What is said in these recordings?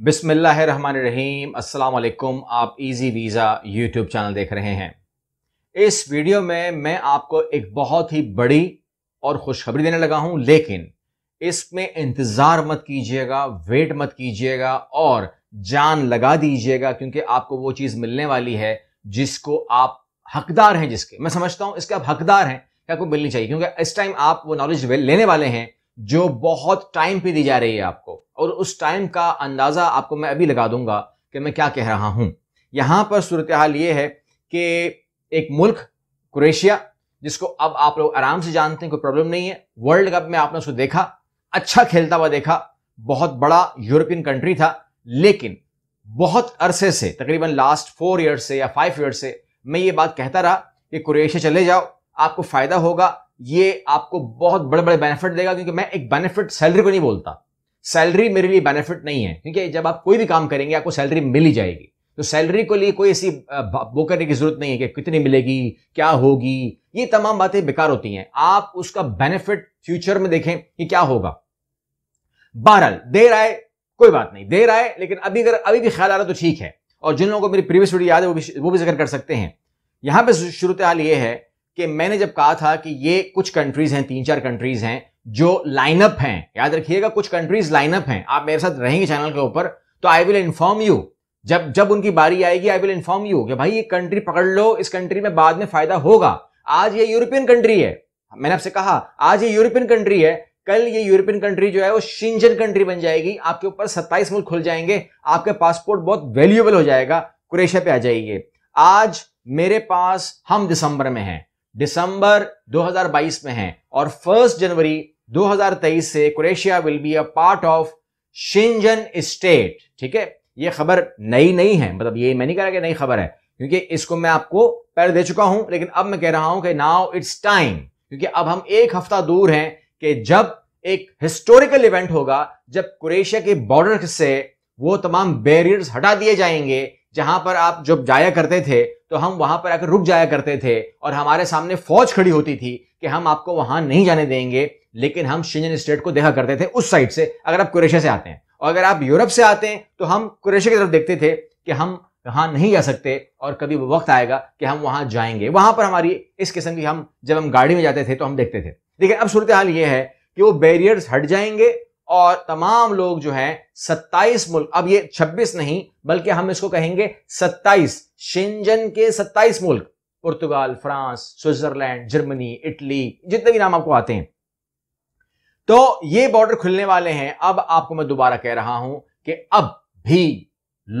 बिसमीम अल्लाम आप इजी वीज़ा यूट्यूब चैनल देख रहे हैं इस वीडियो में मैं आपको एक बहुत ही बड़ी और खुशखबरी देने लगा हूं लेकिन इसमें इंतज़ार मत कीजिएगा वेट मत कीजिएगा और जान लगा दीजिएगा क्योंकि आपको वो चीज़ मिलने वाली है जिसको आप हकदार हैं जिसके मैं समझता हूं इसके आप हकदार हैं क्या आपको मिलनी चाहिए क्योंकि इस टाइम आप वो नॉलेज लेने वाले हैं जो बहुत टाइम पे दी जा रही है आपको और उस टाइम का अंदाज़ा आपको मैं अभी लगा दूंगा कि मैं क्या कह रहा हूँ यहाँ पर सूरत हाल ये है कि एक मुल्क क्रोएशिया जिसको अब आप लोग आराम से जानते हैं कोई प्रॉब्लम नहीं है वर्ल्ड कप में आपने उसको देखा अच्छा खेलता हुआ देखा बहुत बड़ा यूरोपियन कंट्री था लेकिन बहुत अरसे से तकरीबन लास्ट फोर ईयर्स से या फाइव ईयर्स से मैं ये बात कहता रहा कि क्रोएशिया चले जाओ आपको फ़ायदा होगा ये आपको बहुत बड़े बड़े बेनिफिट देगा क्योंकि मैं एक बेनिफिट सैलरी को नहीं बोलता सैलरी मेरे लिए बेनिफिट नहीं है क्योंकि जब आप कोई भी काम करेंगे आपको सैलरी मिल ही जाएगी तो सैलरी को लिए कोई ऐसी वो करने की जरूरत नहीं है कि कितनी मिलेगी क्या होगी ये तमाम बातें बेकार होती हैं आप उसका बेनिफिट फ्यूचर में देखें कि क्या होगा बहरहाल देर आए कोई बात नहीं देर आए लेकिन अभी अगर अभी भी ख्याल आ रहा तो ठीक है और जिन लोगों को मेरी प्रीवियस वीडियो याद है वो भी वो भी जिक्र कर सकते हैं यहां पे शुरू हाल ये है कि मैंने जब कहा था कि ये कुछ कंट्रीज हैं तीन चार कंट्रीज हैं जो लाइनअप हैं याद रखिएगा कुछ कंट्रीज लाइनअप हैं आप मेरे साथ रहेंगे चैनल के ऊपर तो आई विल इन्फॉर्म यू जब जब उनकी बारी आएगी आई विल इन्फॉर्म यू कि भाई ये कंट्री पकड़ लो इस कंट्री में बाद में फायदा होगा आज ये यूरोपियन कंट्री है मैंने आपसे कहा आज ये यूरोपियन कंट्री है कल ये यूरोपियन कंट्री जो है वो शिंजन कंट्री बन जाएगी आपके ऊपर सत्ताईस मुल्क खुल जाएंगे आपके पासपोर्ट बहुत वैल्यूएबल हो जाएगा क्रोएशिया पे आ जाइए आज मेरे पास हम दिसंबर में हैं दिसंबर 2022 में है और फर्स्ट जनवरी 2023 से Croatia will be a part of Schengen state ठीक है ये खबर नई नहीं है मतलब ये मैं नहीं कह रहा कि नई खबर है क्योंकि इसको मैं आपको पहले दे चुका हूं लेकिन अब मैं कह रहा हूं कि नाउ इट्स टाइम क्योंकि अब हम एक हफ्ता दूर हैं कि जब एक हिस्टोरिकल इवेंट होगा जब क्रोएशिया के बॉर्डर से वो तमाम बैरियर्स हटा दिए जाएंगे जहां पर आप जब जाया करते थे तो हम वहां पर आकर रुक जाया करते थे और हमारे सामने फौज खड़ी होती थी कि हम आपको वहां नहीं जाने देंगे लेकिन हम शिंजन स्टेट को देखा करते थे उस साइड से अगर आप कुरेशिया से आते हैं और अगर आप यूरोप से आते हैं तो हम कुरेशिया की तरफ देखते थे कि हम वहां नहीं जा सकते और कभी वो वक्त आएगा कि हम वहां जाएंगे वहां पर हमारी इस किस्म की हम जब हम गाड़ी में जाते थे तो हम देखते थे लेकिन अब सूरत हाल ये है कि वो बैरियर्स हट जाएंगे और तमाम लोग जो हैं 27 मुल्क अब ये 26 नहीं बल्कि हम इसको कहेंगे 27 शिंजन के 27 मुल्क पुर्तगाल फ्रांस स्विट्जरलैंड जर्मनी इटली जितने भी नाम आपको आते हैं तो ये बॉर्डर खुलने वाले हैं अब आपको मैं दोबारा कह रहा हूं कि अब भी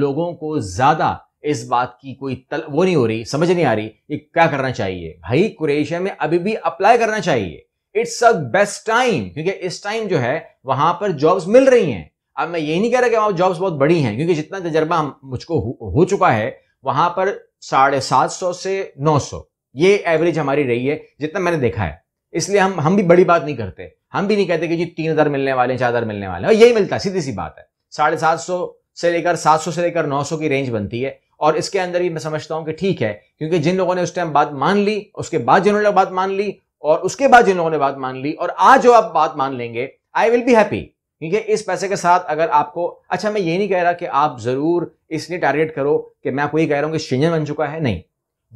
लोगों को ज्यादा इस बात की कोई तल वो नहीं हो रही समझ नहीं आ रही कि क्या करना चाहिए भाई कुरेशिया में अभी भी अप्लाई करना चाहिए इट्स अ बेस्ट टाइम क्योंकि इस टाइम जो है वहां पर जॉब्स मिल रही हैं अब मैं ये नहीं कह रहा कि वहां जॉब्स बहुत बड़ी हैं क्योंकि जितना तजर्बा मुझको हो, हो चुका है वहां पर साढ़े सात सौ से नौ सौ ये एवरेज हमारी रही है जितना मैंने देखा है इसलिए हम हम भी बड़ी बात नहीं करते हम भी नहीं कहते कि जी तीन हज़ार मिलने वाले हैं चार हज़ार मिलने वाले हैं और यही मिलता है सीधी सी बात है साढ़े सात सौ से लेकर सात सौ से लेकर नौ सौ की रेंज बनती है और इसके अंदर भी मैं समझता हूं कि ठीक है क्योंकि जिन लोगों ने उस टाइम बात मान ली उसके बाद जिन्होंने बात मान ली और उसके बाद जिन लोगों ने बात मान ली और आज जो आप बात मान लेंगे आई विल बी हैप्पी क्योंकि इस पैसे के साथ अगर आपको अच्छा मैं ये नहीं कह रहा कि आप ज़रूर इसलिए टारगेट करो कि मैं आपको ये कह रहा हूं कि शिंजन बन चुका है नहीं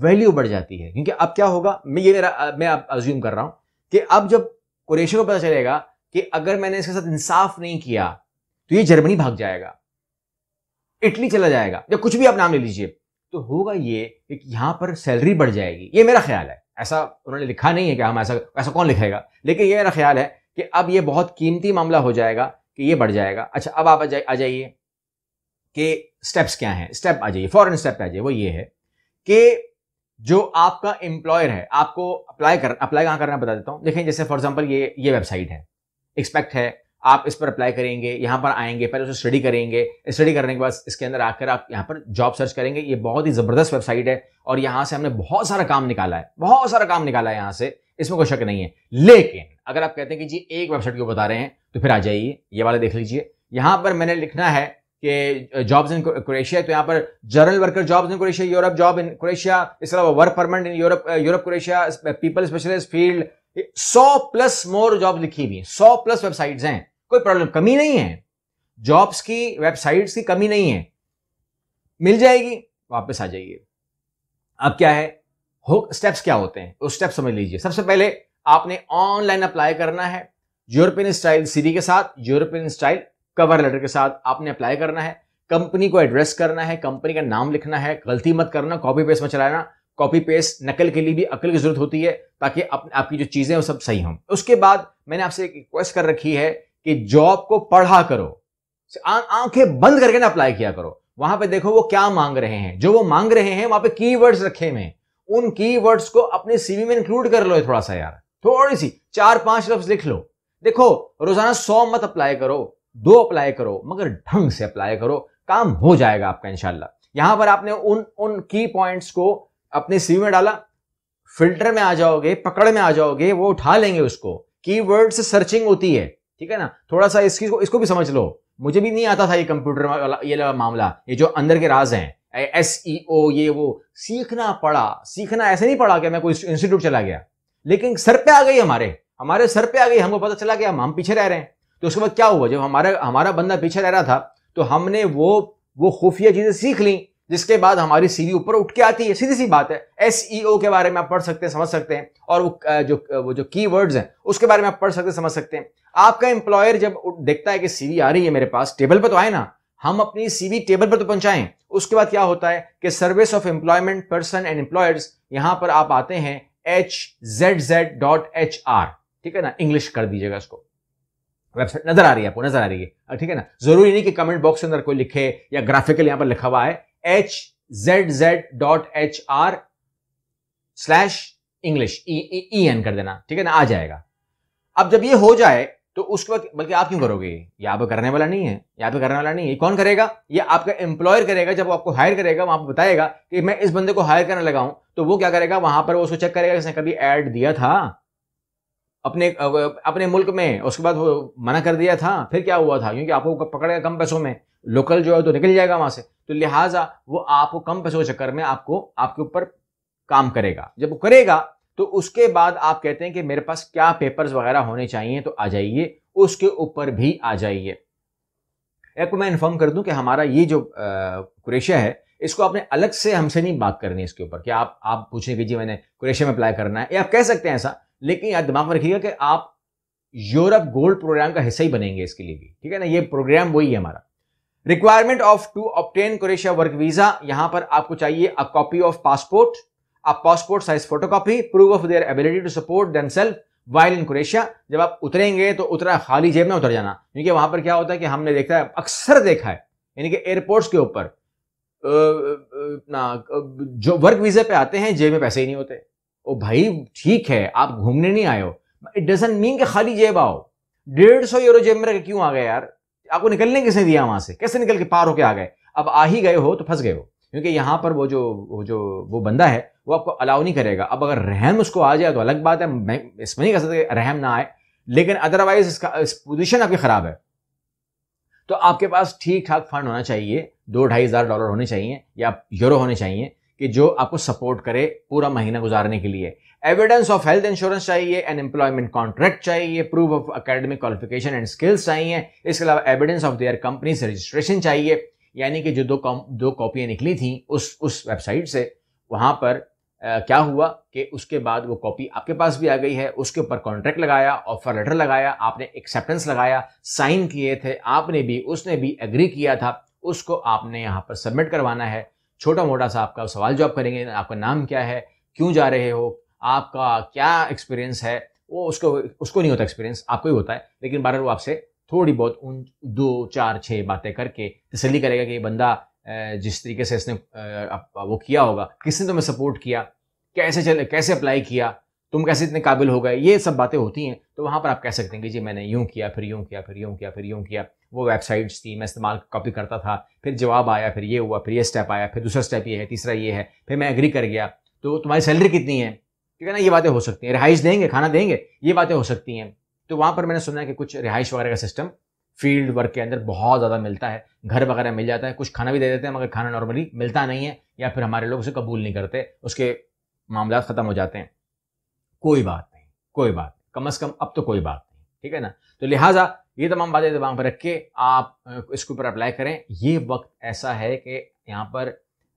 वैल्यू बढ़ जाती है क्योंकि अब क्या होगा मैं ये मेरा मैं अब अज्यूम कर रहा हूं कि अब जब कुरेशी को पता चलेगा कि अगर मैंने इसके साथ इंसाफ नहीं किया तो ये जर्मनी भाग जाएगा इटली चला जाएगा या कुछ भी आप नाम ले लीजिए तो होगा ये कि यहां पर सैलरी बढ़ जाएगी ये मेरा ख्याल है ऐसा उन्होंने लिखा नहीं है कि हम ऐसा ऐसा कौन लिखेगा लेकिन ये मेरा ख्याल है कि अब ये बहुत कीमती मामला हो जाएगा कि ये बढ़ जाएगा अच्छा अब आप आ जाइए कि स्टेप्स क्या हैं स्टेप आ जाइए फॉरन स्टेप आ जाइए वो ये है कि जो आपका एम्प्लॉयर है आपको अप्लाई कर अप्लाई कहाँ करना बता देता हूँ देखें जैसे फॉर एग्जाम्पल ये ये वेबसाइट है एक्सपेक्ट है आप इस पर अप्लाई करेंगे यहाँ पर आएंगे पहले उसे स्टडी करेंगे स्टडी करने के बाद इसके अंदर आकर आप यहाँ पर जॉब सर्च करेंगे ये बहुत ही ज़बरदस्त वेबसाइट है और यहाँ से हमने बहुत सारा काम निकाला है बहुत सारा काम निकाला है यहाँ से इसमें कोई शक नहीं है लेकिन अगर आप कहते हैं कि जी एक वेबसाइट को बता रहे हैं तो फिर आ जाइए ये वाला देख लीजिए यहाँ पर मैंने लिखना है के जॉब्स इन क्रोएशिया तो यहाँ पर general worker jobs in Croatia Europe job in Croatia इसके अलावा work permanent in Europe Europe Croatia people specialist field सौ प्लस मोर जॉब लिखी हुई सौ प्लस वेबसाइट्स हैं कोई प्रॉब्लम कमी नहीं है जॉब्स की वेबसाइट्स की कमी नहीं है मिल जाएगी वापस आ जाइए अब क्या है स्टेप्स क्या होते हैं उस स्टेप समझ लीजिए सबसे पहले आपने ऑनलाइन अप्लाई करना है यूरोपियन स्टाइल सीरी के साथ यूरोपियन स्टाइल कवर लेटर के साथ आपने अप्लाई करना है कंपनी को एड्रेस करना है कंपनी का नाम लिखना है गलती मत करना कॉपी पेस्ट मत चलाना कॉपी पेस्ट नकल के लिए भी अकल की जरूरत होती है ताकि आप, आपकी जो चीज़ें हैं वो सब सही हों उसके बाद मैंने आपसे एक रिक्वेस्ट कर रखी है कि जॉब को पढ़ा करो आंखें बंद करके ना अप्लाई किया करो वहां पे देखो वो क्या मांग रहे हैं जो वो मांग रहे हैं वहां पे कीवर्ड्स रखे हुए उन कीवर्ड्स को अपने सीवी में इंक्लूड कर लो थोड़ा सा यार थोड़ी सी चार पांच लफ्ज लिख लो देखो रोजाना सौ मत अप्लाई करो दो अप्लाई करो मगर ढंग से अप्लाई करो काम हो जाएगा आपका इंशाला यहां पर आपने उन उन की पॉइंट्स को अपने सीवी में डाला फिल्टर में आ जाओगे पकड़ में आ जाओगे वो उठा लेंगे उसको की से सर्चिंग होती है ठीक है ना थोड़ा सा इसकी इसको भी समझ लो मुझे भी नहीं आता था ये कंप्यूटर ये मामला ये जो अंदर के राज हैं एस ई ओ ये वो सीखना पड़ा सीखना ऐसे नहीं पड़ा कि मैं कोई इंस्टीट्यूट चला गया लेकिन सर पे आ गई हमारे हमारे सर पे आ गई हमको पता चला कि हम हम पीछे रह रहे हैं तो उसके बाद क्या हुआ जब हमारा हमारा बंदा पीछे रह रहा था तो हमने वो वो खुफिया चीज़ें सीख ली जिसके बाद हमारी सीवी ऊपर उठ के आती है सीधी सी बात है एस e के बारे में आप पढ़ सकते हैं समझ सकते हैं और वो जो वो जो की वर्ड्स हैं उसके बारे में आप पढ़ सकते हैं समझ सकते हैं आपका एम्प्लॉयर जब देखता है कि सीवी आ रही है मेरे पास टेबल पर तो आए ना हम अपनी सीवी टेबल पर तो पहुंचाएं उसके बाद क्या होता है कि service of employment person and employers यहां पर आप आते हैं H Z Z dot H R ठीक है ना इंग्लिश कर दीजिएगा इसको वेबसाइट नजर आ रही है आपको नजर आ रही है ठीक है ना जरूरी नहीं कि कमेंट बॉक्स के अंदर कोई लिखे या ग्राफिकल यहां पर लिखा हुआ है H Z Z dot H R slash English E N कर देना ठीक है ना आ जाएगा अब जब ये हो जाए तो उसके बाद बल्कि आप क्यों करोगे ये आप करने वाला नहीं है या पे करने वाला नहीं है कौन करेगा ये आपका एम्प्लॉयर करेगा जब वो आपको हायर करेगा वहां पर बताएगा कि मैं इस बंदे को हायर करने लगा हूं तो वो क्या करेगा वहां पर वो उसको चेक करेगा इसने कभी एड दिया था अपने अपने मुल्क में उसके बाद वो मना कर दिया था फिर क्या हुआ था क्योंकि आपको पकड़ेगा कम पैसों में लोकल जो है तो निकल जाएगा वहां से तो लिहाजा वो आपको कम पैसों के चक्कर में आपको आपके ऊपर काम करेगा जब वो करेगा तो उसके बाद आप कहते हैं कि मेरे पास क्या पेपर्स वगैरह होने चाहिए तो आ जाइए उसके ऊपर भी आ जाइए एक मैं इन्फॉर्म कर दूं कि हमारा ये जो क्रेशिया है इसको आपने अलग से हमसे नहीं बात करनी इसके ऊपर कि आप आप पूछें कि जी मैंने क्रेशिया में अप्लाई करना है या आप कह सकते हैं ऐसा लेकिन याद दिमाग में रखिएगा कि आप यूरोप गोल्ड प्रोग्राम का हिस्सा ही बनेंगे इसके लिए भी ठीक है ना ये प्रोग्राम वही है हमारा requirement of to obtain Croatia work visa यहां पर आपको चाहिए a copy of passport a passport size photo copy proof of their ability to support then self while in Croatia जब आप उतरेंगे तो उतरा खाली जेब में उतर जाना क्योंकि वहां पर क्या होता है कि हमने देखा है अक्सर देखा है यानी कि एयरपोर्ट्स के ऊपर जो वर्क वीजे पे आते हैं जेब में पैसे ही नहीं होते ओ भाई ठीक है आप घूमने नहीं आयो इट डजेंट मीन कि खाली जेब आओ डेढ़ सौ यूरो जेब में रखे क्यों आ गए यार आपको निकलने किसने दिया वहां से कैसे निकल के पार होके आ गए अब आ ही गए हो तो फंस गए हो क्योंकि यहां पर वो जो वो जो वो बंदा है वो आपको अलाउ नहीं करेगा अब अगर रहम उसको आ जाए तो अलग बात है मैं इसमें नहीं कह सकते रहम ना आए लेकिन अदरवाइज इसका इस पोजिशन आपकी ख़राब है तो आपके पास ठीक ठाक फंड होना चाहिए दो ढाई हज़ार डॉलर होने चाहिए या यूरो होने चाहिए कि जो आपको सपोर्ट करे पूरा महीना गुजारने के लिए एविडेंस ऑफ हेल्थ इंश्योरेंस चाहिए एन एम्प्लॉयमेंट कॉन्ट्रैक्ट चाहिए proof of academic qualification and skills चाहिए इसके अलावा evidence of their company registration चाहिए यानी कि जो दो कॉम दो कॉपियाँ निकली थी उस उस वेबसाइट से वहाँ पर आ, क्या हुआ कि उसके बाद वो कॉपी आपके पास भी आ गई है उसके ऊपर कॉन्ट्रैक्ट लगाया ऑफर लेटर लगाया आपने एक्सेप्टेंस लगाया साइन किए थे आपने भी उसने भी एग्री किया था उसको आपने यहाँ पर सबमिट करवाना है छोटा मोटा सा आपका सवाल जवाब करेंगे आपका नाम क्या है क्यों जा रहे हो आपका क्या एक्सपीरियंस है वो उसको उसको नहीं होता एक्सपीरियंस आपको ही होता है लेकिन बार वो आपसे थोड़ी बहुत उन दो चार छः बातें करके तसली करेगा कि ये बंदा जिस तरीके से इसने वो किया होगा किसने तुम्हें सपोर्ट किया कैसे चले कैसे अप्लाई किया तुम कैसे इतने काबिल हो गए ये सब बातें होती हैं तो वहाँ पर आप कह सकते हैं कि जी मैंने यूँ किया फिर यूँ किया फिर यूँ किया फिर यूँ किया वो वेबसाइट्स थी मैं इस्तेमाल कॉपी करता था फिर जवाब आया फिर ये हुआ फिर ये स्टेप आया फिर दूसरा स्टेप ये है तीसरा ये है फिर मैं एग्री कर गया तो तुम्हारी सैलरी कितनी है ठीक है ना ये बातें हो सकती हैं रिहाइश देंगे खाना देंगे ये बातें हो सकती हैं तो वहाँ पर मैंने सुना है कि कुछ रिहाइश वगैरह का सिस्टम फील्ड वर्क के अंदर बहुत ज़्यादा मिलता है घर वगैरह मिल जाता है कुछ खाना भी दे देते हैं मगर खाना नॉर्मली मिलता नहीं है या फिर हमारे लोग उसे कबूल नहीं करते उसके मामला ख़त्म हो जाते हैं कोई बात नहीं कोई बात नहीं कम अज़ कम अब तो कोई बात नहीं ठीक है ना तो लिहाजा ये तमाम बातें दिमाग पर रख के आप इसके ऊपर अप्लाई करें ये वक्त ऐसा है कि यहाँ पर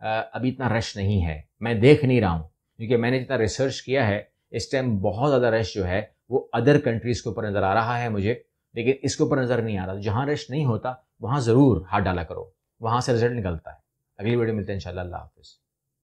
अभी इतना रश नहीं है मैं देख नहीं रहा हूँ क्योंकि मैंने जितना रिसर्च किया है इस टाइम बहुत ज़्यादा रश जो है वो अदर कंट्रीज़ के ऊपर नज़र आ रहा है मुझे लेकिन इसके ऊपर नज़र नहीं आ रहा जहाँ रश नहीं होता वहाँ ज़रूर हाथ डाला करो वहाँ से रिजल्ट निकलता है अगली वीडियो मिलते हैं इन हाफिज़